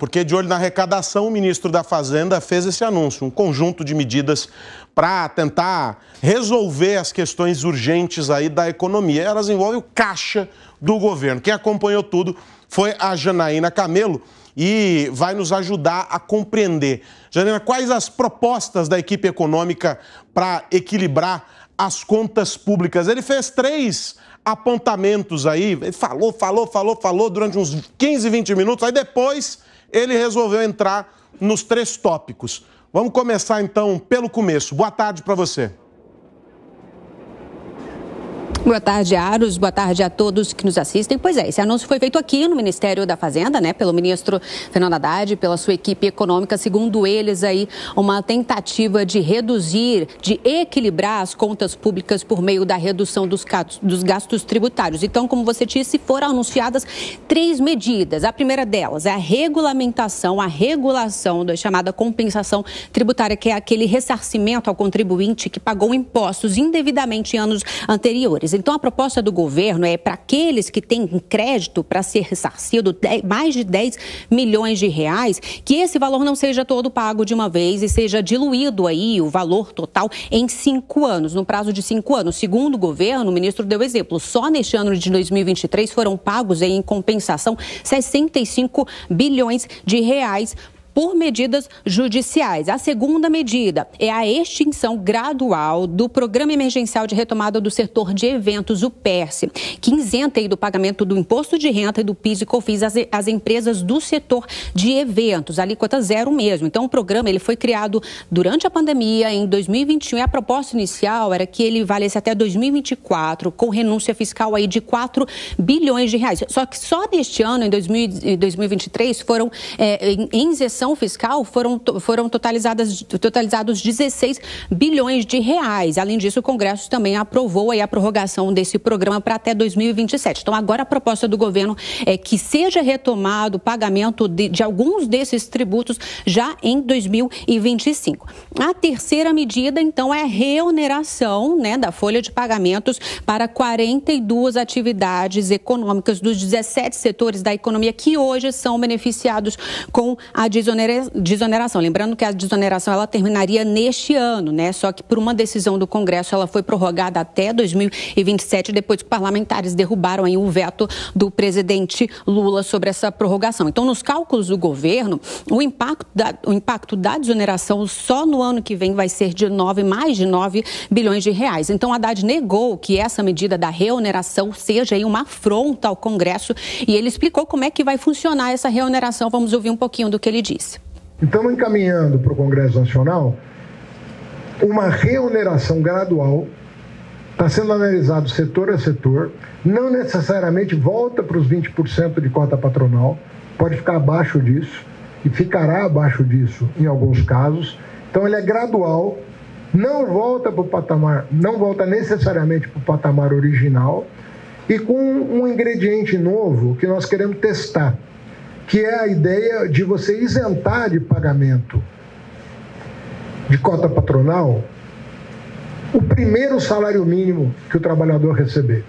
porque de olho na arrecadação, o ministro da Fazenda fez esse anúncio, um conjunto de medidas para tentar resolver as questões urgentes aí da economia. Elas envolvem o caixa do governo. Quem acompanhou tudo foi a Janaína Camelo e vai nos ajudar a compreender. Janaína, quais as propostas da equipe econômica para equilibrar as contas públicas? Ele fez três apontamentos aí, ele falou, falou, falou, falou durante uns 15, 20 minutos, aí depois ele resolveu entrar nos três tópicos. Vamos começar então pelo começo. Boa tarde para você. Boa tarde, Aros. Boa tarde a todos que nos assistem. Pois é, esse anúncio foi feito aqui no Ministério da Fazenda, né, pelo ministro Fernando Haddad, pela sua equipe econômica. Segundo eles, aí, uma tentativa de reduzir, de equilibrar as contas públicas por meio da redução dos gastos, tributários. Então, como você disse, foram anunciadas três medidas. A primeira delas é a regulamentação, a regulação da chamada compensação tributária, que é aquele ressarcimento ao contribuinte que pagou impostos indevidamente em anos anteriores milhões. Então, a proposta do governo é para aqueles que têm crédito para ser ressarcido mais de 10 milhões de reais, que esse valor não seja todo pago de uma vez e seja diluído aí o valor total em cinco anos, no prazo de cinco anos. Segundo o governo, o ministro deu exemplo, só neste ano de 2023 foram pagos em compensação 65 bilhões de reais por medidas judiciais. A segunda medida é a extinção gradual do Programa Emergencial de Retomada do Setor de Eventos, o PERS, que isenta do pagamento do imposto de renta e do PIS e COFINS as, as empresas do setor de eventos, alíquota zero mesmo. Então, o programa ele foi criado durante a pandemia em 2021 e a proposta inicial era que ele valesse até 2024, com renúncia fiscal aí de 4 bilhões de reais. Só que só neste ano, em 2000, 2023, foram é, em, em fiscal foram, foram totalizadas, totalizados 16 bilhões de reais. Além disso, o Congresso também aprovou a prorrogação desse programa para até 2027. Então, agora a proposta do governo é que seja retomado o pagamento de, de alguns desses tributos já em 2025. A terceira medida, então, é a reoneração né, da folha de pagamentos para 42 atividades econômicas dos 17 setores da economia que hoje são beneficiados com a desoneração desoneração. Lembrando que a desoneração ela terminaria neste ano, né? Só que por uma decisão do Congresso ela foi prorrogada até 2027, depois que parlamentares derrubaram aí o veto do presidente Lula sobre essa prorrogação. Então, nos cálculos do governo, o impacto da, o impacto da desoneração só no ano que vem vai ser de 9, mais de 9 bilhões de reais. Então, Haddad negou que essa medida da reoneração seja aí uma afronta ao Congresso e ele explicou como é que vai funcionar essa reoneração. Vamos ouvir um pouquinho do que ele disse. Estamos encaminhando para o Congresso Nacional uma reoneração gradual, está sendo analisado setor a setor, não necessariamente volta para os 20% de cota patronal, pode ficar abaixo disso e ficará abaixo disso em alguns casos. Então ele é gradual, não volta para o patamar, não volta necessariamente para o patamar original e com um ingrediente novo que nós queremos testar, que é a ideia de você isentar de pagamento de cota patronal o primeiro salário mínimo que o trabalhador receber.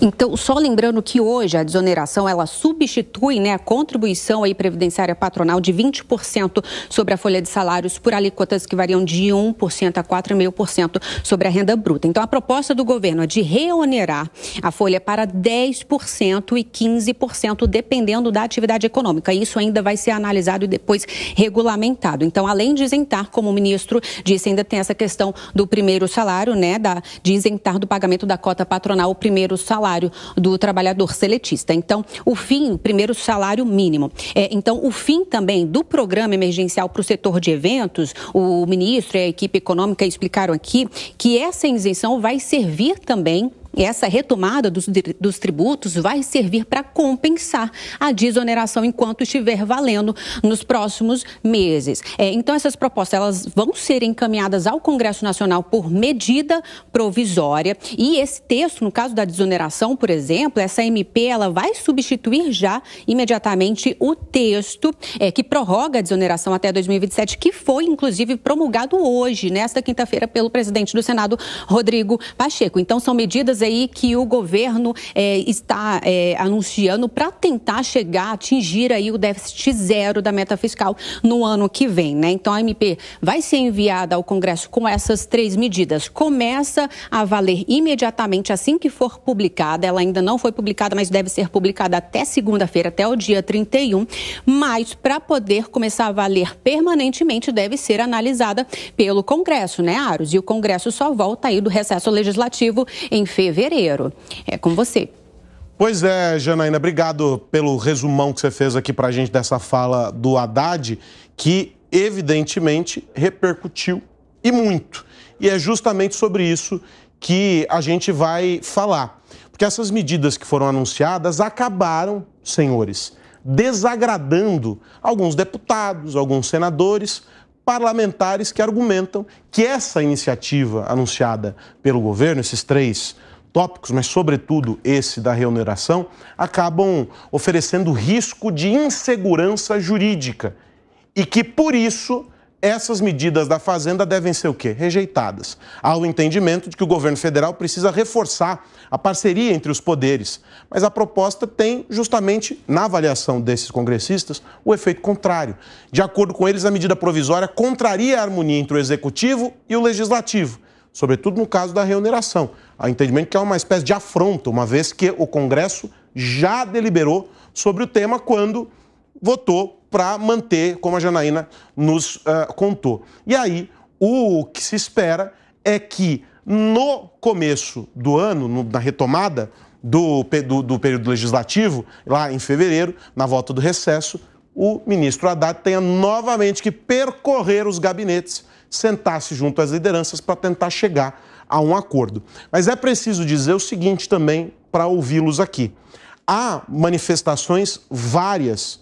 Então, só lembrando que hoje a desoneração ela substitui né, a contribuição aí previdenciária patronal de 20% sobre a folha de salários por alíquotas que variam de 1% a 4,5% sobre a renda bruta. Então, a proposta do governo é de reonerar a folha para 10% e 15%, dependendo da atividade econômica. Isso ainda vai ser analisado e depois regulamentado. Então, além de isentar, como o ministro disse, ainda tem essa questão do primeiro salário, né, da, de isentar do pagamento da cota patronal o primeiro salário salário do trabalhador seletista. Então, o fim, primeiro, o salário mínimo. É, então, o fim também do programa emergencial para o setor de eventos, o ministro e a equipe econômica explicaram aqui que essa isenção vai servir também essa retomada dos, dos tributos vai servir para compensar a desoneração enquanto estiver valendo nos próximos meses. É, então, essas propostas elas vão ser encaminhadas ao Congresso Nacional por medida provisória. E esse texto, no caso da desoneração, por exemplo, essa MP ela vai substituir já imediatamente o texto é, que prorroga a desoneração até 2027, que foi inclusive promulgado hoje, nesta quinta-feira, pelo presidente do Senado, Rodrigo Pacheco. Então, são medidas medidas aí que o governo é, está é, anunciando para tentar chegar, atingir aí o déficit zero da meta fiscal no ano que vem, né? Então a MP vai ser enviada ao Congresso com essas três medidas. Começa a valer imediatamente assim que for publicada. Ela ainda não foi publicada, mas deve ser publicada até segunda-feira, até o dia 31. Mas para poder começar a valer permanentemente, deve ser analisada pelo Congresso, né, Aros? E o Congresso só volta aí do recesso legislativo em fevereiro fevereiro. É com você. Pois é, Janaína, obrigado pelo resumão que você fez aqui para a gente dessa fala do Haddad, que evidentemente repercutiu e muito. E é justamente sobre isso que a gente vai falar. Porque essas medidas que foram anunciadas acabaram, senhores, desagradando alguns deputados, alguns senadores, parlamentares que argumentam que essa iniciativa anunciada pelo governo, esses três tópicos, mas sobretudo esse da remuneração, acabam oferecendo risco de insegurança jurídica e que por isso essas medidas da Fazenda devem ser o quê? Rejeitadas. Há o entendimento de que o governo federal precisa reforçar a parceria entre os poderes, mas a proposta tem justamente, na avaliação desses congressistas, o efeito contrário. De acordo com eles, a medida provisória contraria a harmonia entre o executivo e o legislativo sobretudo no caso da reoneração. Há entendimento que é uma espécie de afronta, uma vez que o Congresso já deliberou sobre o tema quando votou para manter, como a Janaína nos uh, contou. E aí, o que se espera é que no começo do ano, no, na retomada do, do, do período legislativo, lá em fevereiro, na volta do recesso, o ministro Haddad tenha novamente que percorrer os gabinetes, sentar-se junto às lideranças para tentar chegar a um acordo. Mas é preciso dizer o seguinte também para ouvi-los aqui: há manifestações várias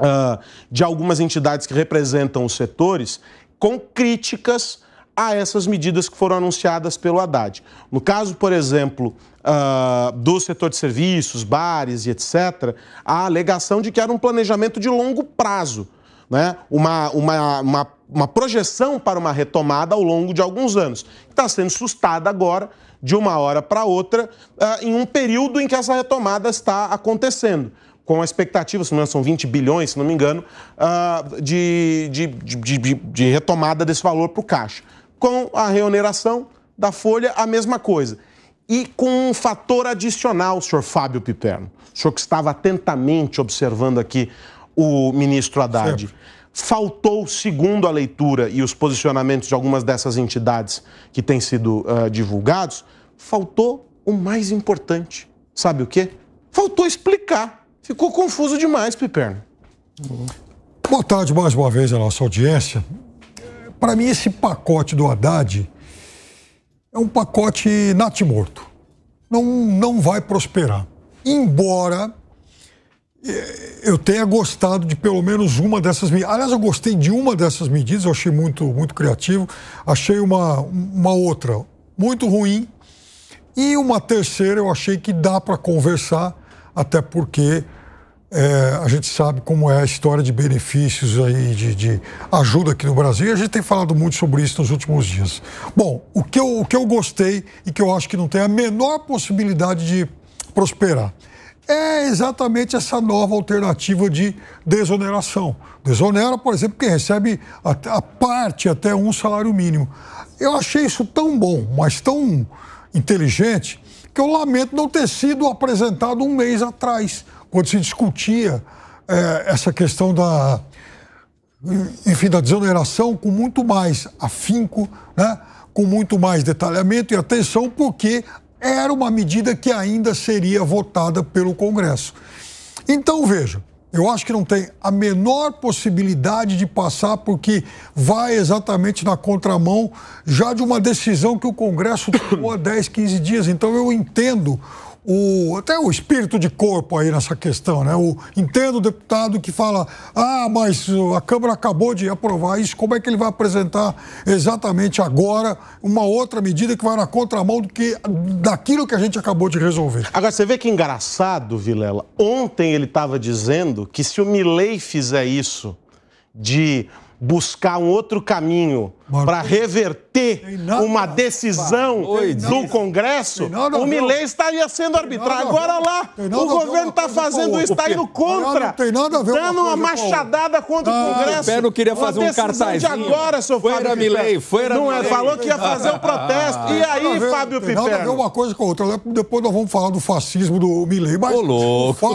uh, de algumas entidades que representam os setores com críticas a essas medidas que foram anunciadas pelo Haddad. No caso, por exemplo, uh, do setor de serviços, bares e etc., a alegação de que era um planejamento de longo prazo, né? uma, uma, uma, uma projeção para uma retomada ao longo de alguns anos. Está sendo sustada agora, de uma hora para outra, uh, em um período em que essa retomada está acontecendo com a expectativa, se não são 20 bilhões, se não me engano, ah, de, de, de, de retomada desse valor para o caixa. Com a reoneração da folha, a mesma coisa. E com um fator adicional, senhor Fábio Piperno, senhor que estava atentamente observando aqui o ministro Haddad. Sempre. Faltou, segundo a leitura e os posicionamentos de algumas dessas entidades que têm sido uh, divulgados, faltou o mais importante. Sabe o quê? Faltou explicar. Ficou confuso demais, Piperno. Boa tarde mais uma vez à nossa audiência. Para mim, esse pacote do Haddad é um pacote natimorto. Não, não vai prosperar. Embora eh, eu tenha gostado de pelo menos uma dessas medidas. Aliás, eu gostei de uma dessas medidas, eu achei muito, muito criativo. Achei uma, uma outra muito ruim. E uma terceira eu achei que dá para conversar, até porque é, a gente sabe como é a história de benefícios aí, de, de, ajuda aqui no Brasil, e a gente tem falado muito sobre isso nos últimos dias. Bom, o que eu, o que eu gostei e que eu acho que não tem a menor possibilidade de prosperar é exatamente essa nova alternativa de desoneração. Desonera, por exemplo, quem recebe a, parte até um salário mínimo. Eu achei isso tão bom, mas tão inteligente, que eu lamento não ter sido apresentado um mês atrás, quando se discutia é, essa questão da, enfim, da desoneração com muito mais afinco, né? com muito mais detalhamento e atenção, porque era uma medida que ainda seria votada pelo Congresso. Então, veja, eu acho que não tem a menor possibilidade de passar, porque vai exatamente na contramão já de uma decisão que o Congresso tomou há 10, 15 dias. Então eu entendo o, até o espírito de corpo aí nessa questão, né? O, entendo o deputado que fala, ah, mas a Câmara acabou de aprovar isso, como é que ele vai apresentar exatamente agora uma outra medida que vai na contramão do que, daquilo que a gente acabou de resolver? Agora, você vê que engraçado, Vilela. Ontem ele estava dizendo que se o Milei fizer isso de buscar um outro caminho para reverter uma decisão do Congresso, o Milei estaria sendo arbitrado. Agora lá, o governo está fazendo isso, está indo contra, dando uma machadada contra o ah, Congresso. O não queria fazer um cartaz. de agora, seu Fábio Milei, Não é, falou que ia fazer o um ah, protesto. E aí, Fábio Piperno? Nada a ver uma coisa com outra. Depois nós vamos falar do fascismo do Milei, mas... Ô, louco!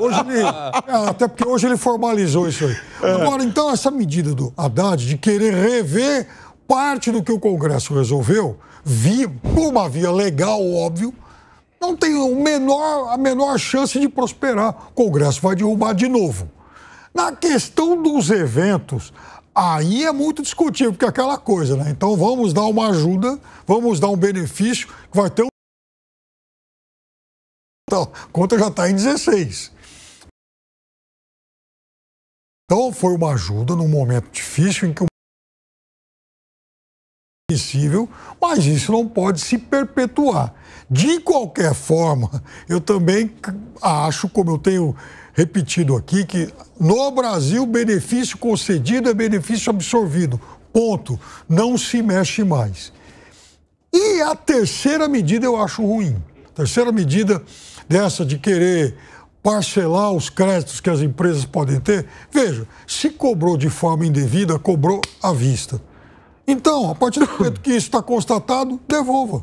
hoje ele, é, até porque hoje ele formalizou isso aí. É. Agora, então, essa medida do Haddad de querer rever parte do que o Congresso resolveu, via, por uma via legal, óbvio, não tem o menor, a menor chance de prosperar. O Congresso vai derrubar de novo. Na questão dos eventos, aí é muito discutível, porque é aquela coisa, né? Então vamos dar uma ajuda, vamos dar um benefício, que vai ter um. Então, a conta já está em 16. Então foi uma ajuda num momento difícil em que o mas isso não pode se perpetuar. De qualquer forma, eu também acho, como eu tenho repetido aqui, que no Brasil benefício concedido é benefício absorvido. Ponto. Não se mexe mais. E a terceira medida eu acho ruim. A terceira medida dessa de querer parcelar os créditos que as empresas podem ter. Veja, se cobrou de forma indevida, cobrou à vista. Então, a partir do momento que isso está constatado, devolva.